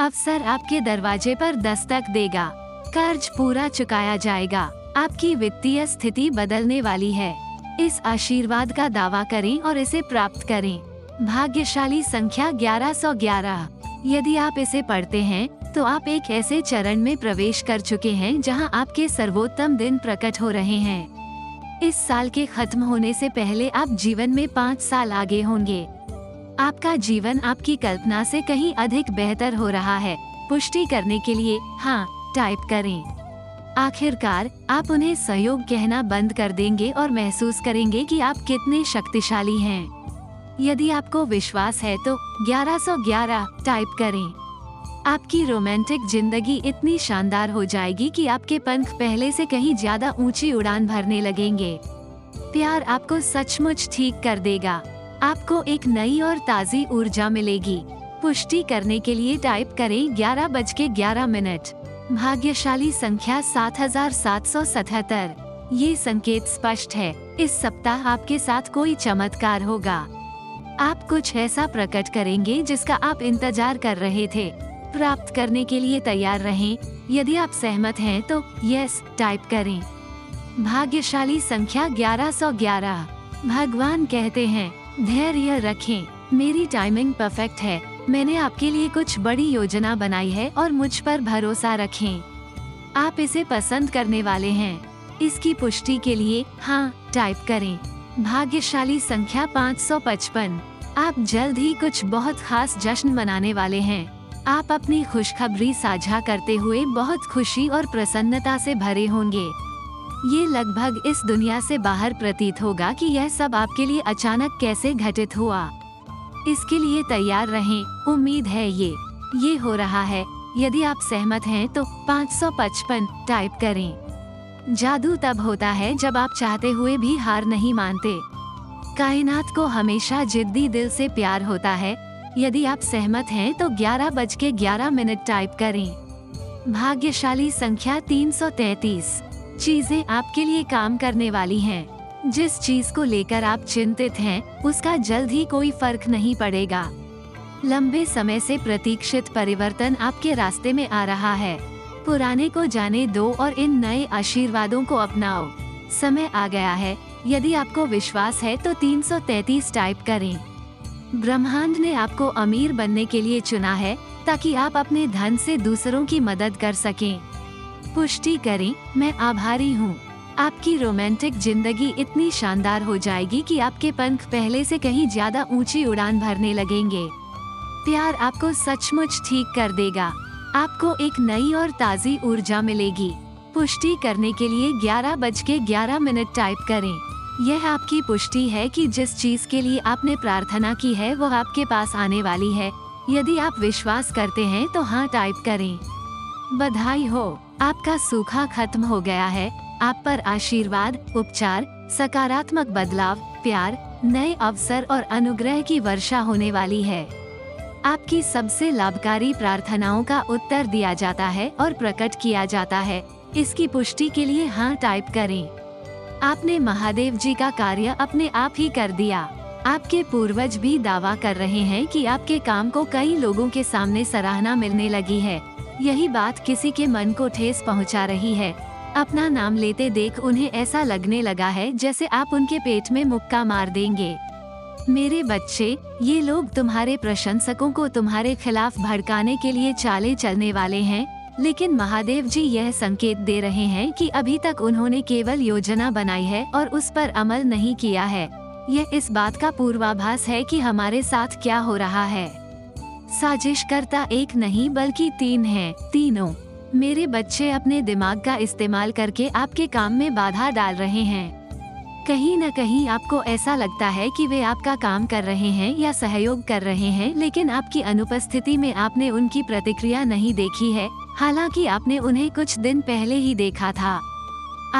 अफसर आपके दरवाजे पर दस्तक देगा कर्ज पूरा चुकाया जाएगा आपकी वित्तीय स्थिति बदलने वाली है इस आशीर्वाद का दावा करें और इसे प्राप्त करें भाग्यशाली संख्या 1111 यदि आप इसे पढ़ते हैं तो आप एक ऐसे चरण में प्रवेश कर चुके हैं जहां आपके सर्वोत्तम दिन प्रकट हो रहे हैं इस साल के खत्म होने से पहले आप जीवन में पाँच साल आगे होंगे आपका जीवन आपकी कल्पना से कहीं अधिक बेहतर हो रहा है पुष्टि करने के लिए हाँ टाइप करें आखिरकार आप उन्हें सहयोग कहना बंद कर देंगे और महसूस करेंगे कि आप कितने शक्तिशाली हैं यदि आपको विश्वास है तो 1111 टाइप करें आपकी रोमांटिक जिंदगी इतनी शानदार हो जाएगी कि आपके पंख पहले से कहीं ज्यादा ऊंची उड़ान भरने लगेंगे प्यार आपको सचमुच ठीक कर देगा आपको एक नई और ताज़ी ऊर्जा मिलेगी पुष्टि करने के लिए टाइप करें ग्यारह बज के ग्यारह मिनट भाग्यशाली संख्या सात हजार सात सौ सतहत्तर ये संकेत स्पष्ट है इस सप्ताह आपके साथ कोई चमत्कार होगा आप कुछ ऐसा प्रकट करेंगे जिसका आप इंतजार कर रहे थे प्राप्त करने के लिए तैयार रहें यदि आप सहमत हैं तो यस टाइप करें भाग्यशाली संख्या ग्यारह सौ ग्यारह भगवान कहते हैं धैर्य रखें मेरी टाइमिंग परफेक्ट है मैंने आपके लिए कुछ बड़ी योजना बनाई है और मुझ पर भरोसा रखें आप इसे पसंद करने वाले हैं इसकी पुष्टि के लिए हाँ टाइप करें भाग्यशाली संख्या 555 आप जल्द ही कुछ बहुत खास जश्न मनाने वाले हैं आप अपनी खुशखबरी साझा करते हुए बहुत खुशी और प्रसन्नता से भरे होंगे ये लगभग इस दुनिया से बाहर प्रतीत होगा कि यह सब आपके लिए अचानक कैसे घटित हुआ इसके लिए तैयार रहें उम्मीद है ये ये हो रहा है यदि आप सहमत हैं तो 555 टाइप करें जादू तब होता है जब आप चाहते हुए भी हार नहीं मानते कायनात को हमेशा जिद्दी दिल से प्यार होता है यदि आप सहमत हैं तो ग्यारह बज के ग्यारह मिनट टाइप करें भाग्यशाली संख्या तीन सौ तैतीस चीजें आपके लिए काम करने वाली हैं। जिस चीज को लेकर आप चिंतित हैं, उसका जल्द ही कोई फर्क नहीं पड़ेगा लंबे समय से प्रतीक्षित परिवर्तन आपके रास्ते में आ रहा है पुराने को जाने दो और इन नए आशीर्वादों को अपनाओ समय आ गया है यदि आपको विश्वास है तो 333 टाइप करें ब्रह्मांड ने आपको अमीर बनने के लिए चुना है ताकि आप अपने धन से दूसरों की मदद कर सकें पुष्टि करें मैं आभारी हूँ आपकी रोमांटिक जिंदगी इतनी शानदार हो जाएगी कि आपके पंख पहले से कहीं ज्यादा ऊंची उड़ान भरने लगेंगे प्यार आपको सचमुच ठीक कर देगा आपको एक नई और ताज़ी ऊर्जा मिलेगी पुष्टि करने के लिए ग्यारह बज के ग्यारह मिनट टाइप करें यह आपकी पुष्टि है कि जिस चीज के लिए आपने प्रार्थना की है वह आपके पास आने वाली है यदि आप विश्वास करते हैं तो हाँ टाइप करें बधाई हो आपका सूखा खत्म हो गया है आप पर आशीर्वाद उपचार सकारात्मक बदलाव प्यार नए अवसर और अनुग्रह की वर्षा होने वाली है आपकी सबसे लाभकारी प्रार्थनाओं का उत्तर दिया जाता है और प्रकट किया जाता है इसकी पुष्टि के लिए हाँ टाइप करें आपने महादेव जी का कार्य अपने आप ही कर दिया आपके पूर्वज भी दावा कर रहे हैं कि आपके काम को कई लोगों के सामने सराहना मिलने लगी है यही बात किसी के मन को ठेस पहुंचा रही है अपना नाम लेते देख उन्हें ऐसा लगने लगा है जैसे आप उनके पेट में मुक्का मार देंगे मेरे बच्चे ये लोग तुम्हारे प्रशंसकों को तुम्हारे खिलाफ भड़काने के लिए चाले चलने वाले हैं लेकिन महादेव जी यह संकेत दे रहे हैं कि अभी तक उन्होंने केवल योजना बनाई है और उस पर अमल नहीं किया है यह इस बात का पूर्वाभास है कि हमारे साथ क्या हो रहा है साजिश करता एक नहीं बल्कि तीन है तीनों मेरे बच्चे अपने दिमाग का इस्तेमाल करके आपके काम में बाधा डाल रहे हैं कहीं न कहीं आपको ऐसा लगता है कि वे आपका काम कर रहे हैं या सहयोग कर रहे हैं लेकिन आपकी अनुपस्थिति में आपने उनकी प्रतिक्रिया नहीं देखी है हालांकि आपने उन्हें कुछ दिन पहले ही देखा था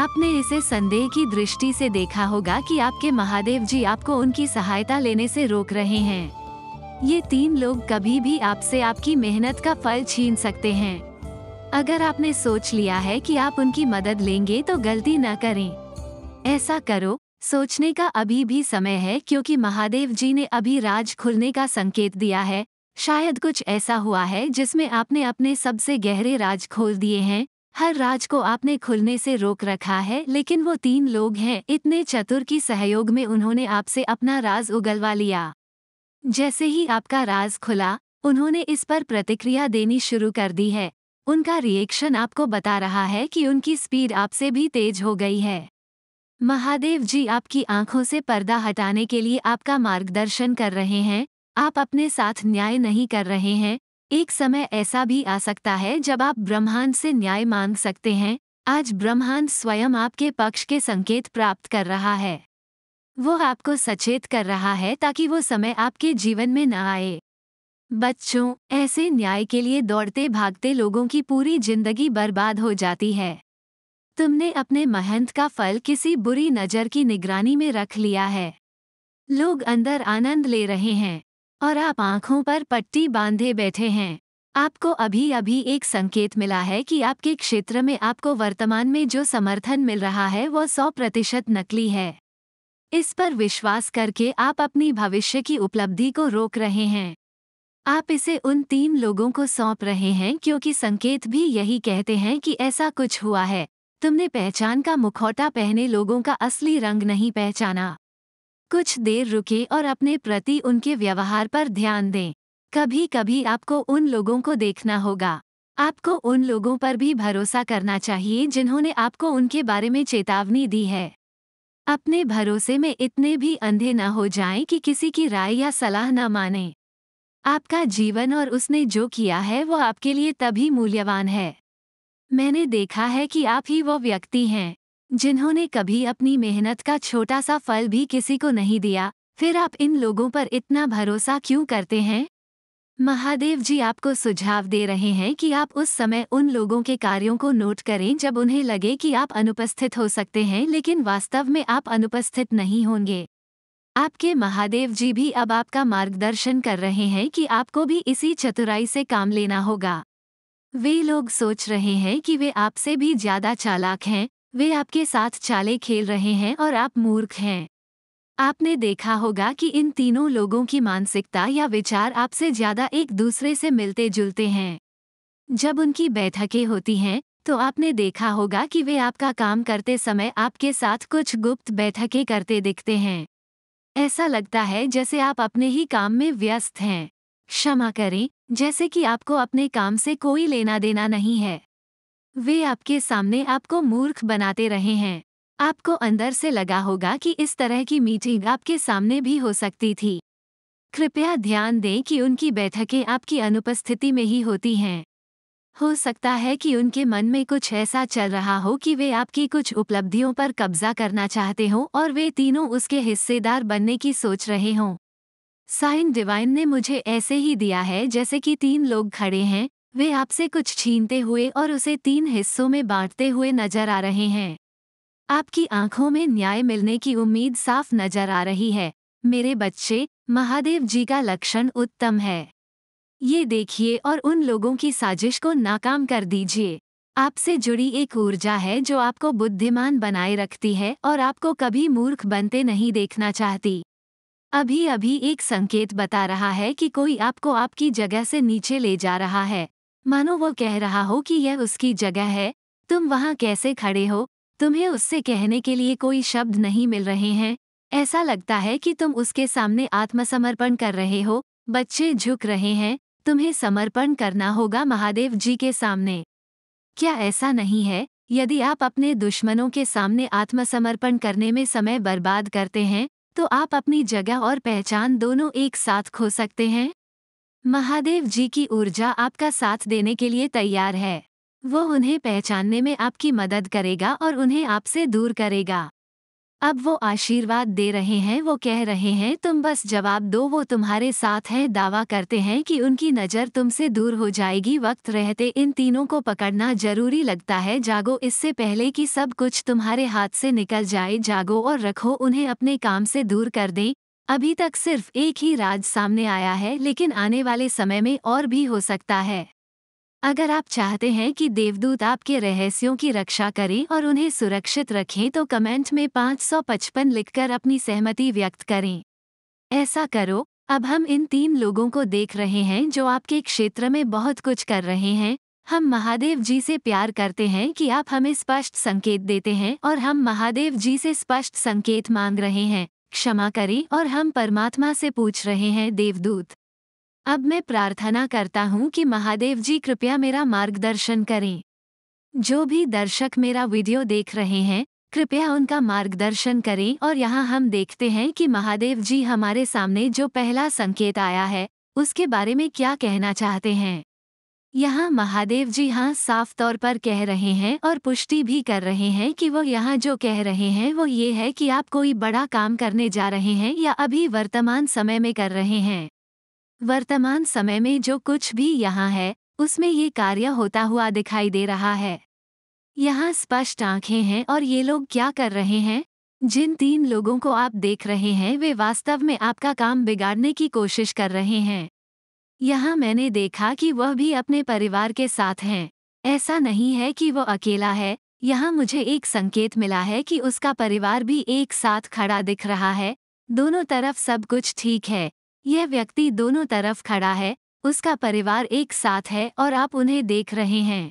आपने इसे संदेह की दृष्टि से देखा होगा कि आपके महादेव जी आपको उनकी सहायता लेने से रोक रहे हैं ये तीन लोग कभी भी आपसे आपकी मेहनत का फल छीन सकते हैं अगर आपने सोच लिया है कि आप उनकी मदद लेंगे तो गलती न करें ऐसा करो सोचने का अभी भी समय है क्योंकि महादेव जी ने अभी राज खुलने का संकेत दिया है शायद कुछ ऐसा हुआ है जिसमें आपने अपने सबसे गहरे राज खोल दिए हैं हर राज को आपने खुलने से रोक रखा है लेकिन वो तीन लोग हैं इतने चतुर की सहयोग में उन्होंने आपसे अपना राज उगलवा लिया जैसे ही आपका राज खुला उन्होंने इस पर प्रतिक्रिया देनी शुरू कर दी है उनका रिएक्शन आपको बता रहा है कि उनकी स्पीड आपसे भी तेज हो गई है महादेव जी आपकी आंखों से पर्दा हटाने के लिए आपका मार्गदर्शन कर रहे हैं आप अपने साथ न्याय नहीं कर रहे हैं एक समय ऐसा भी आ सकता है जब आप ब्रह्मांड से न्याय मांग सकते हैं आज ब्रह्मांड स्वयं आपके पक्ष के संकेत प्राप्त कर रहा है वो आपको सचेत कर रहा है ताकि वो समय आपके जीवन में न आए बच्चों ऐसे न्याय के लिए दौड़ते भागते लोगों की पूरी जिंदगी बर्बाद हो जाती है तुमने अपने महंत का फल किसी बुरी नज़र की निगरानी में रख लिया है लोग अंदर आनंद ले रहे हैं और आप आंखों पर पट्टी बांधे बैठे हैं आपको अभी अभी एक संकेत मिला है कि आपके क्षेत्र में आपको वर्तमान में जो समर्थन मिल रहा है वह सौ प्रतिशत नकली है इस पर विश्वास करके आप अपनी भविष्य की उपलब्धि को रोक रहे हैं आप इसे उन तीन लोगों को सौंप रहे हैं क्योंकि संकेत भी यही कहते हैं कि ऐसा कुछ हुआ है तुमने पहचान का मुखौटा पहने लोगों का असली रंग नहीं पहचाना कुछ देर रुके और अपने प्रति उनके व्यवहार पर ध्यान दें कभी कभी आपको उन लोगों को देखना होगा आपको उन लोगों पर भी भरोसा करना चाहिए जिन्होंने आपको उनके बारे में चेतावनी दी है अपने भरोसे में इतने भी अंधे न हो जाएं कि किसी की राय या सलाह न माने आपका जीवन और उसने जो किया है वो आपके लिए तभी मूल्यवान है मैंने देखा है कि आप ही वो व्यक्ति हैं जिन्होंने कभी अपनी मेहनत का छोटा सा फल भी किसी को नहीं दिया फिर आप इन लोगों पर इतना भरोसा क्यों करते हैं महादेव जी आपको सुझाव दे रहे हैं कि आप उस समय उन लोगों के कार्यों को नोट करें जब उन्हें लगे कि आप अनुपस्थित हो सकते हैं लेकिन वास्तव में आप अनुपस्थित नहीं होंगे आपके महादेव जी भी अब आपका मार्गदर्शन कर रहे हैं कि आपको भी इसी चतुराई से काम लेना होगा वे लोग सोच रहे हैं कि वे आपसे भी ज्यादा चालाक हैं वे आपके साथ चाले खेल रहे हैं और आप मूर्ख हैं आपने देखा होगा कि इन तीनों लोगों की मानसिकता या विचार आपसे ज्यादा एक दूसरे से मिलते जुलते हैं जब उनकी बैठकें होती हैं तो आपने देखा होगा कि वे आपका काम करते समय आपके साथ कुछ गुप्त बैठकें करते दिखते हैं ऐसा लगता है जैसे आप अपने ही काम में व्यस्त हैं क्षमा करें जैसे कि आपको अपने काम से कोई लेना देना नहीं है वे आपके सामने आपको मूर्ख बनाते रहे हैं आपको अंदर से लगा होगा कि इस तरह की मीटिंग आपके सामने भी हो सकती थी कृपया ध्यान दें कि उनकी बैठकें आपकी अनुपस्थिति में ही होती हैं हो सकता है कि उनके मन में कुछ ऐसा चल रहा हो कि वे आपकी कुछ उपलब्धियों पर कब्जा करना चाहते हों और वे तीनों उसके हिस्सेदार बनने की सोच रहे हों साइन डिवाइन ने मुझे ऐसे ही दिया है जैसे कि तीन लोग खड़े हैं वे आपसे कुछ छीनते हुए और उसे तीन हिस्सों में बांटते हुए नजर आ रहे हैं आपकी आंखों में न्याय मिलने की उम्मीद साफ नजर आ रही है मेरे बच्चे महादेव जी का लक्षण उत्तम है ये देखिए और उन लोगों की साजिश को नाकाम कर दीजिए आपसे जुड़ी एक ऊर्जा है जो आपको बुद्धिमान बनाए रखती है और आपको कभी मूर्ख बनते नहीं देखना चाहती अभी अभी एक संकेत बता रहा है कि कोई आपको आपकी जगह से नीचे ले जा रहा है मानो वो कह रहा हो कि यह उसकी जगह है तुम वहाँ कैसे खड़े हो तुम्हें उससे कहने के लिए कोई शब्द नहीं मिल रहे हैं ऐसा लगता है कि तुम उसके सामने आत्मसमर्पण कर रहे हो बच्चे झुक रहे हैं तुम्हें समर्पण करना होगा महादेव जी के सामने क्या ऐसा नहीं है यदि आप अपने दुश्मनों के सामने आत्मसमर्पण करने में समय बर्बाद करते हैं तो आप अपनी जगह और पहचान दोनों एक साथ खो सकते हैं महादेव जी की ऊर्जा आपका साथ देने के लिए तैयार है वो उन्हें पहचानने में आपकी मदद करेगा और उन्हें आपसे दूर करेगा अब वो आशीर्वाद दे रहे हैं वो कह रहे हैं तुम बस जवाब दो वो तुम्हारे साथ हैं दावा करते हैं कि उनकी नज़र तुमसे दूर हो जाएगी वक्त रहते इन तीनों को पकड़ना जरूरी लगता है जागो इससे पहले कि सब कुछ तुम्हारे हाथ से निकल जाए जागो और रखो उन्हें अपने काम से दूर कर दें अभी तक सिर्फ एक ही राज सामने आया है लेकिन आने वाले समय में और भी हो सकता है अगर आप चाहते हैं कि देवदूत आपके रहस्यों की रक्षा करें और उन्हें सुरक्षित रखें तो कमेंट में 555 लिखकर अपनी सहमति व्यक्त करें ऐसा करो अब हम इन तीन लोगों को देख रहे हैं जो आपके क्षेत्र में बहुत कुछ कर रहे हैं हम महादेव जी से प्यार करते हैं कि आप हमें स्पष्ट संकेत देते हैं और हम महादेव जी से स्पष्ट संकेत मांग रहे हैं क्षमा करें और हम परमात्मा से पूछ रहे हैं देवदूत अब मैं प्रार्थना करता हूँ कि महादेव जी कृपया मेरा मार्गदर्शन करें जो भी दर्शक मेरा वीडियो देख रहे हैं कृपया उनका मार्गदर्शन करें और यहाँ हम देखते हैं कि महादेव जी हमारे सामने जो पहला संकेत आया है उसके बारे में क्या कहना चाहते हैं यहाँ महादेव जी हाँ साफ तौर पर कह रहे हैं और पुष्टि भी कर रहे हैं कि वो यहाँ जो कह रहे हैं वो ये है कि आप कोई बड़ा काम करने जा रहे हैं या अभी वर्तमान समय में कर रहे हैं वर्तमान समय में जो कुछ भी यहाँ है उसमें ये कार्य होता हुआ दिखाई दे रहा है यहाँ स्पष्ट आंखें हैं और ये लोग क्या कर रहे हैं जिन तीन लोगों को आप देख रहे हैं वे वास्तव में आपका काम बिगाड़ने की कोशिश कर रहे हैं यहाँ मैंने देखा कि वह भी अपने परिवार के साथ हैं ऐसा नहीं है कि वह अकेला है यहाँ मुझे एक संकेत मिला है कि उसका परिवार भी एक साथ खड़ा दिख रहा है दोनों तरफ सब कुछ ठीक है यह व्यक्ति दोनों तरफ खड़ा है उसका परिवार एक साथ है और आप उन्हें देख रहे हैं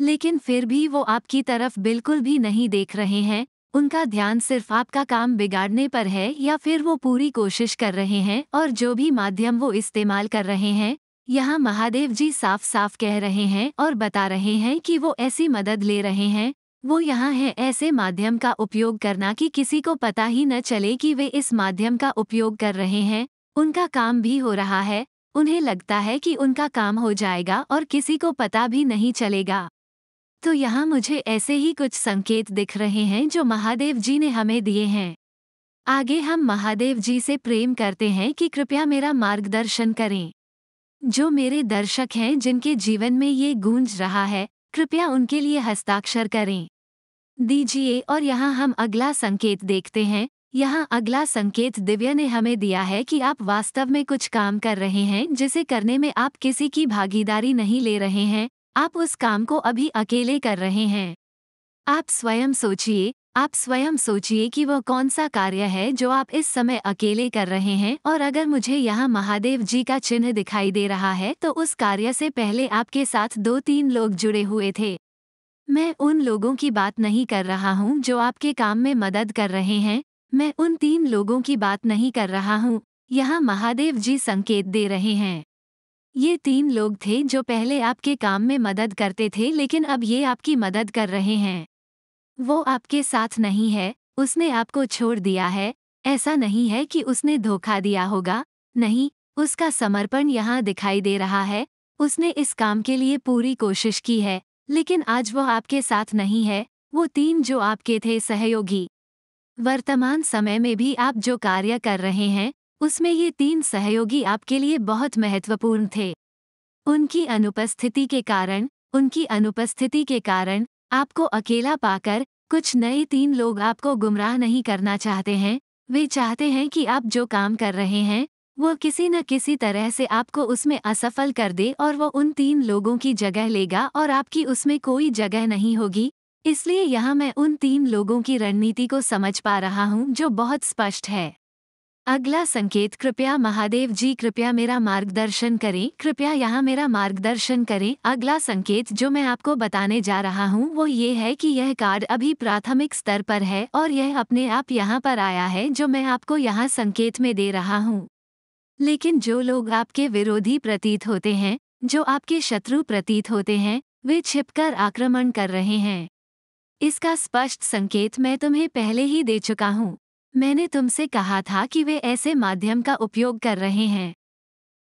लेकिन फिर भी वो आपकी तरफ बिल्कुल भी नहीं देख रहे हैं उनका ध्यान सिर्फ आपका काम बिगाड़ने पर है या फिर वो पूरी कोशिश कर रहे हैं और जो भी माध्यम वो इस्तेमाल कर रहे हैं यहाँ महादेव जी साफ साफ कह रहे हैं और बता रहे हैं कि वो ऐसी मदद ले रहे हैं वो यहाँ है ऐसे माध्यम का उपयोग करना कि किसी को पता ही न चले कि वे इस माध्यम का उपयोग कर रहे हैं उनका काम भी हो रहा है उन्हें लगता है कि उनका काम हो जाएगा और किसी को पता भी नहीं चलेगा तो यहाँ मुझे ऐसे ही कुछ संकेत दिख रहे हैं जो महादेव जी ने हमें दिए हैं आगे हम महादेव जी से प्रेम करते हैं कि कृपया मेरा मार्गदर्शन करें जो मेरे दर्शक हैं जिनके जीवन में ये गूंज रहा है कृपया उनके लिए हस्ताक्षर करें दीजिए और यहाँ हम अगला संकेत देखते हैं यहाँ अगला संकेत दिव्य ने हमें दिया है कि आप वास्तव में कुछ काम कर रहे हैं जिसे करने में आप किसी की भागीदारी नहीं ले रहे हैं आप उस काम को अभी अकेले कर रहे हैं आप स्वयं सोचिए आप स्वयं सोचिए कि वह कौन सा कार्य है जो आप इस समय अकेले कर रहे हैं और अगर मुझे यहाँ महादेव जी का चिन्ह दिखाई दे रहा है तो उस कार्य से पहले आपके साथ दो तीन लोग जुड़े हुए थे मैं उन लोगों की बात नहीं कर रहा हूँ जो आपके काम में मदद कर रहे हैं मैं उन तीन लोगों की बात नहीं कर रहा हूँ यहाँ महादेव जी संकेत दे रहे हैं ये तीन लोग थे जो पहले आपके काम में मदद करते थे लेकिन अब ये आपकी मदद कर रहे हैं वो आपके साथ नहीं है उसने आपको छोड़ दिया है ऐसा नहीं है कि उसने धोखा दिया होगा नहीं उसका समर्पण यहाँ दिखाई दे रहा है उसने इस काम के लिए पूरी कोशिश की है लेकिन आज वो आपके साथ नहीं है वो तीन जो आपके थे सहयोगी वर्तमान समय में भी आप जो कार्य कर रहे हैं उसमें ये तीन सहयोगी आपके लिए बहुत महत्वपूर्ण थे उनकी अनुपस्थिति के कारण उनकी अनुपस्थिति के कारण आपको अकेला पाकर कुछ नए तीन लोग आपको गुमराह नहीं करना चाहते हैं वे चाहते हैं कि आप जो काम कर रहे हैं वो किसी न किसी तरह से आपको उसमें असफल कर दे और वो उन तीन लोगों की जगह लेगा और आपकी उसमें कोई जगह नहीं होगी इसलिए यहाँ मैं उन तीन लोगों की रणनीति को समझ पा रहा हूँ जो बहुत स्पष्ट है अगला संकेत कृपया महादेव जी कृपया मेरा मार्गदर्शन करें कृपया यहाँ मेरा मार्गदर्शन करें अगला संकेत जो मैं आपको बताने जा रहा हूँ वो ये है कि यह कार्ड अभी प्राथमिक स्तर पर है और यह अपने आप यहाँ पर आया है जो मैं आपको यहाँ संकेत में दे रहा हूँ लेकिन जो लोग आपके विरोधी प्रतीत होते हैं जो आपके शत्रु प्रतीत होते हैं वे छिपकर आक्रमण कर रहे हैं इसका स्पष्ट संकेत मैं तुम्हें पहले ही दे चुका हूँ मैंने तुमसे कहा था कि वे ऐसे माध्यम का उपयोग कर रहे हैं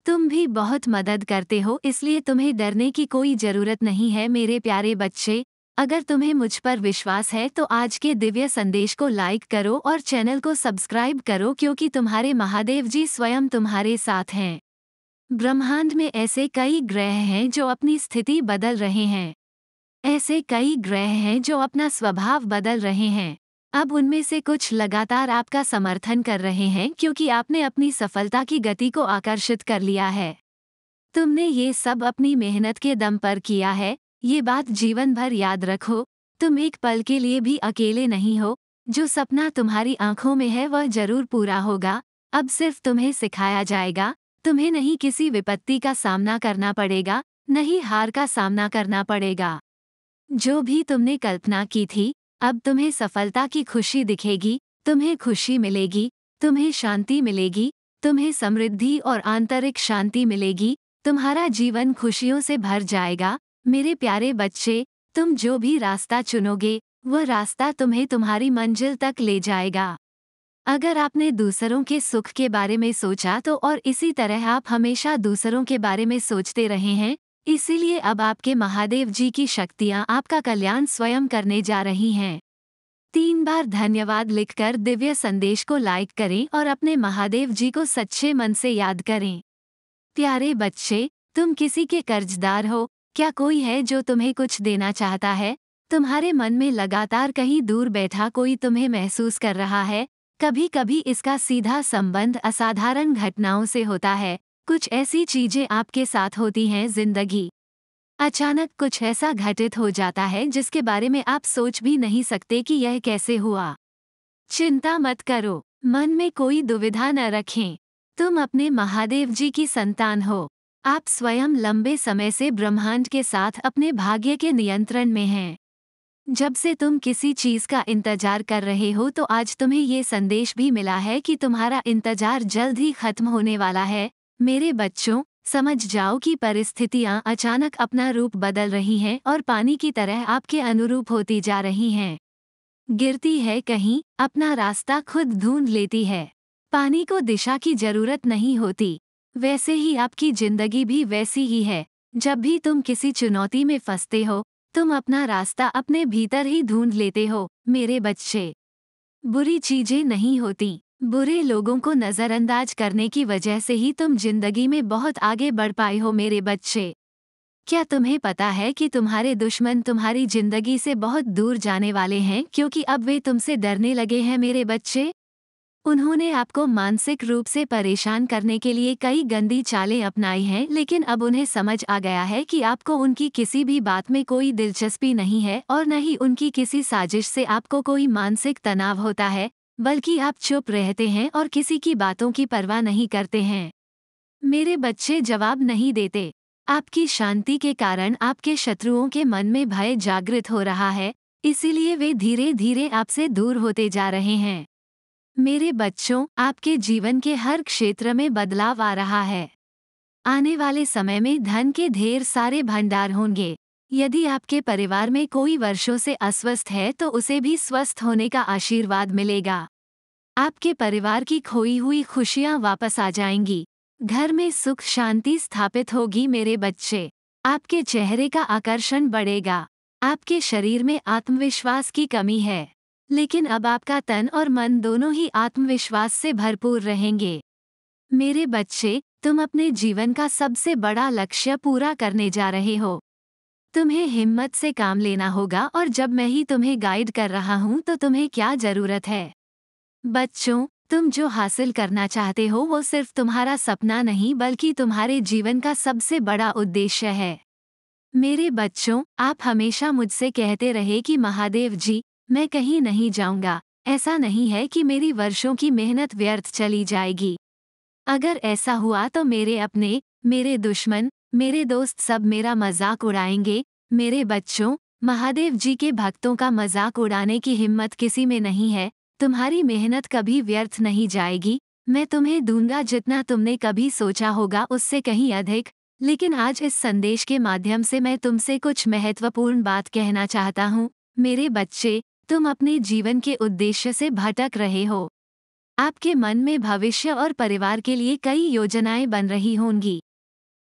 तुम भी बहुत मदद करते हो इसलिए तुम्हें डरने की कोई जरूरत नहीं है मेरे प्यारे बच्चे अगर तुम्हें मुझ पर विश्वास है तो आज के दिव्य संदेश को लाइक करो और चैनल को सब्सक्राइब करो क्योंकि तुम्हारे महादेव जी स्वयं तुम्हारे साथ हैं ब्रह्मांड में ऐसे कई ग्रह हैं जो अपनी स्थिति बदल रहे हैं ऐसे कई ग्रह हैं जो अपना स्वभाव बदल रहे हैं अब उनमें से कुछ लगातार आपका समर्थन कर रहे हैं क्योंकि आपने अपनी सफलता की गति को आकर्षित कर लिया है तुमने ये सब अपनी मेहनत के दम पर किया है ये बात जीवन भर याद रखो तुम एक पल के लिए भी अकेले नहीं हो जो सपना तुम्हारी आंखों में है वह जरूर पूरा होगा अब सिर्फ तुम्हें सिखाया जाएगा तुम्हें नहीं किसी विपत्ति का सामना करना पड़ेगा नहीं हार का सामना करना पड़ेगा जो भी तुमने कल्पना की थी अब तुम्हें सफलता की खुशी दिखेगी तुम्हें खुशी मिलेगी तुम्हें शांति मिलेगी तुम्हें समृद्धि और आंतरिक शांति मिलेगी तुम्हारा जीवन खुशियों से भर जाएगा मेरे प्यारे बच्चे तुम जो भी रास्ता चुनोगे वह रास्ता तुम्हें तुम्हारी मंजिल तक ले जाएगा अगर आपने दूसरों के सुख के बारे में सोचा तो और इसी तरह आप हमेशा दूसरों के बारे में सोचते रहे हैं इसीलिए अब आपके महादेव जी की शक्तियाँ आपका कल्याण स्वयं करने जा रही हैं तीन बार धन्यवाद लिखकर दिव्य संदेश को लाइक करें और अपने महादेव जी को सच्चे मन से याद करें प्यारे बच्चे तुम किसी के कर्जदार हो क्या कोई है जो तुम्हें कुछ देना चाहता है तुम्हारे मन में लगातार कहीं दूर बैठा कोई तुम्हें महसूस कर रहा है कभी कभी इसका सीधा संबंध असाधारण घटनाओं से होता है कुछ ऐसी चीजें आपके साथ होती हैं जिंदगी अचानक कुछ ऐसा घटित हो जाता है जिसके बारे में आप सोच भी नहीं सकते कि यह कैसे हुआ चिंता मत करो मन में कोई दुविधा न रखें तुम अपने महादेव जी की संतान हो आप स्वयं लंबे समय से ब्रह्मांड के साथ अपने भाग्य के नियंत्रण में हैं जब से तुम किसी चीज का इंतजार कर रहे हो तो आज तुम्हें ये संदेश भी मिला है कि तुम्हारा इंतजार जल्द ही खत्म होने वाला है मेरे बच्चों समझ जाओ कि परिस्थितियाँ अचानक अपना रूप बदल रही हैं और पानी की तरह आपके अनुरूप होती जा रही हैं गिरती है कहीं अपना रास्ता खुद ढूंढ लेती है पानी को दिशा की जरूरत नहीं होती वैसे ही आपकी जिंदगी भी वैसी ही है जब भी तुम किसी चुनौती में फंसते हो तुम अपना रास्ता अपने भीतर ही ढूंढ लेते हो मेरे बच्चे बुरी चीजें नहीं होती बुरे लोगों को नज़रअंदाज करने की वजह से ही तुम जिंदगी में बहुत आगे बढ़ पाए हो मेरे बच्चे क्या तुम्हें पता है कि तुम्हारे दुश्मन तुम्हारी जिंदगी से बहुत दूर जाने वाले हैं क्योंकि अब वे तुमसे डरने लगे हैं मेरे बच्चे उन्होंने आपको मानसिक रूप से परेशान करने के लिए कई गंदी चालें अपनाई हैं लेकिन अब उन्हें समझ आ गया है कि आपको उनकी किसी भी बात में कोई दिलचस्पी नहीं है और न ही उनकी किसी साजिश से आपको कोई मानसिक तनाव होता है बल्कि आप चुप रहते हैं और किसी की बातों की परवाह नहीं करते हैं मेरे बच्चे जवाब नहीं देते आपकी शांति के कारण आपके शत्रुओं के मन में भय जागृत हो रहा है इसीलिए वे धीरे धीरे आपसे दूर होते जा रहे हैं मेरे बच्चों आपके जीवन के हर क्षेत्र में बदलाव आ रहा है आने वाले समय में धन के ढेर सारे भंडार होंगे यदि आपके परिवार में कोई वर्षों से अस्वस्थ है तो उसे भी स्वस्थ होने का आशीर्वाद मिलेगा आपके परिवार की खोई हुई खुशियां वापस आ जाएंगी घर में सुख शांति स्थापित होगी मेरे बच्चे आपके चेहरे का आकर्षण बढ़ेगा आपके शरीर में आत्मविश्वास की कमी है लेकिन अब आपका तन और मन दोनों ही आत्मविश्वास से भरपूर रहेंगे मेरे बच्चे तुम अपने जीवन का सबसे बड़ा लक्ष्य पूरा करने जा रहे हो तुम्हें हिम्मत से काम लेना होगा और जब मैं ही तुम्हें गाइड कर रहा हूँ तो तुम्हें क्या जरूरत है बच्चों तुम जो हासिल करना चाहते हो वो सिर्फ तुम्हारा सपना नहीं बल्कि तुम्हारे जीवन का सबसे बड़ा उद्देश्य है मेरे बच्चों आप हमेशा मुझसे कहते रहे कि महादेव जी मैं कहीं नहीं जाऊंगा ऐसा नहीं है कि मेरी वर्षों की मेहनत व्यर्थ चली जाएगी अगर ऐसा हुआ तो मेरे अपने मेरे दुश्मन मेरे दोस्त सब मेरा मजाक उड़ाएंगे मेरे बच्चों महादेव जी के भक्तों का मजाक उड़ाने की हिम्मत किसी में नहीं है तुम्हारी मेहनत कभी व्यर्थ नहीं जाएगी मैं तुम्हें दूंगा जितना तुमने कभी सोचा होगा उससे कहीं अधिक लेकिन आज इस संदेश के माध्यम से मैं तुमसे कुछ महत्वपूर्ण बात कहना चाहता हूँ मेरे बच्चे तुम अपने जीवन के उद्देश्य से भटक रहे हो आपके मन में भविष्य और परिवार के लिए कई योजनाएं बन रही होंगी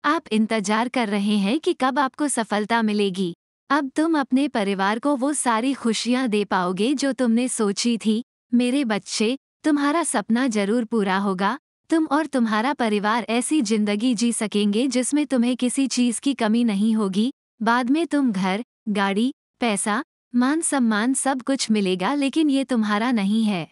आप इंतजार कर रहे हैं कि कब आपको सफलता मिलेगी अब तुम अपने परिवार को वो सारी खुशियाँ दे पाओगे जो तुमने सोची थी मेरे बच्चे तुम्हारा सपना जरूर पूरा होगा तुम और तुम्हारा परिवार ऐसी जिंदगी जी सकेंगे जिसमें तुम्हें किसी चीज़ की कमी नहीं होगी बाद में तुम घर गाड़ी पैसा मान सम्मान सब कुछ मिलेगा लेकिन ये तुम्हारा नहीं है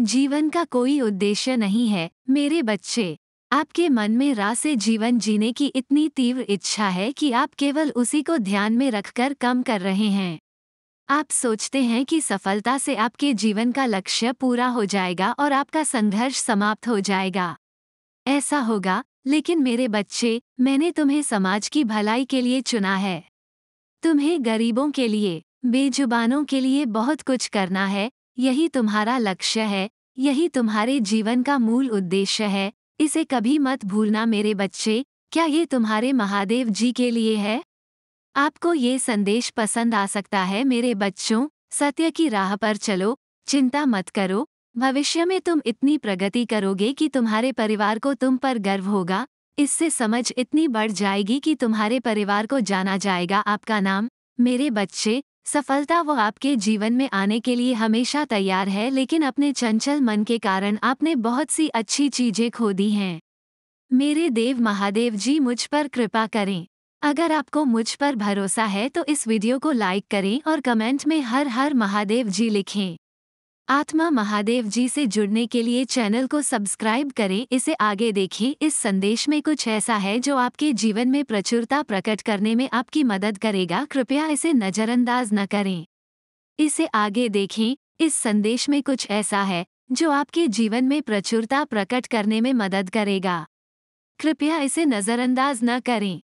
जीवन का कोई उद्देश्य नहीं है मेरे बच्चे आपके मन में रासे जीवन जीने की इतनी तीव्र इच्छा है कि आप केवल उसी को ध्यान में रखकर कम कर रहे हैं आप सोचते हैं कि सफलता से आपके जीवन का लक्ष्य पूरा हो जाएगा और आपका संघर्ष समाप्त हो जाएगा ऐसा होगा लेकिन मेरे बच्चे मैंने तुम्हें समाज की भलाई के लिए चुना है तुम्हें गरीबों के लिए बेजुबानों के लिए बहुत कुछ करना है यही तुम्हारा लक्ष्य है यही तुम्हारे जीवन का मूल उद्देश्य है इसे कभी मत भूलना मेरे बच्चे क्या ये तुम्हारे महादेव जी के लिए है आपको ये संदेश पसंद आ सकता है मेरे बच्चों सत्य की राह पर चलो चिंता मत करो भविष्य में तुम इतनी प्रगति करोगे कि तुम्हारे परिवार को तुम पर गर्व होगा इससे समझ इतनी बढ़ जाएगी कि तुम्हारे परिवार को जाना जाएगा आपका नाम मेरे बच्चे सफलता वो आपके जीवन में आने के लिए हमेशा तैयार है लेकिन अपने चंचल मन के कारण आपने बहुत सी अच्छी चीजें खो दी हैं मेरे देव महादेव जी मुझ पर कृपा करें अगर आपको मुझ पर भरोसा है तो इस वीडियो को लाइक करें और कमेंट में हर हर महादेव जी लिखें आत्मा महादेव जी से जुड़ने के लिए चैनल को सब्सक्राइब करें इसे आगे देखें इस संदेश में कुछ ऐसा है जो आपके जीवन में प्रचुरता प्रकट करने में आपकी मदद करेगा कृपया इसे नज़रअंदाज न करें इसे आगे देखें इस संदेश में कुछ ऐसा है जो आपके जीवन में प्रचुरता प्रकट करने में मदद करेगा कृपया इसे नज़रअंदाज न करें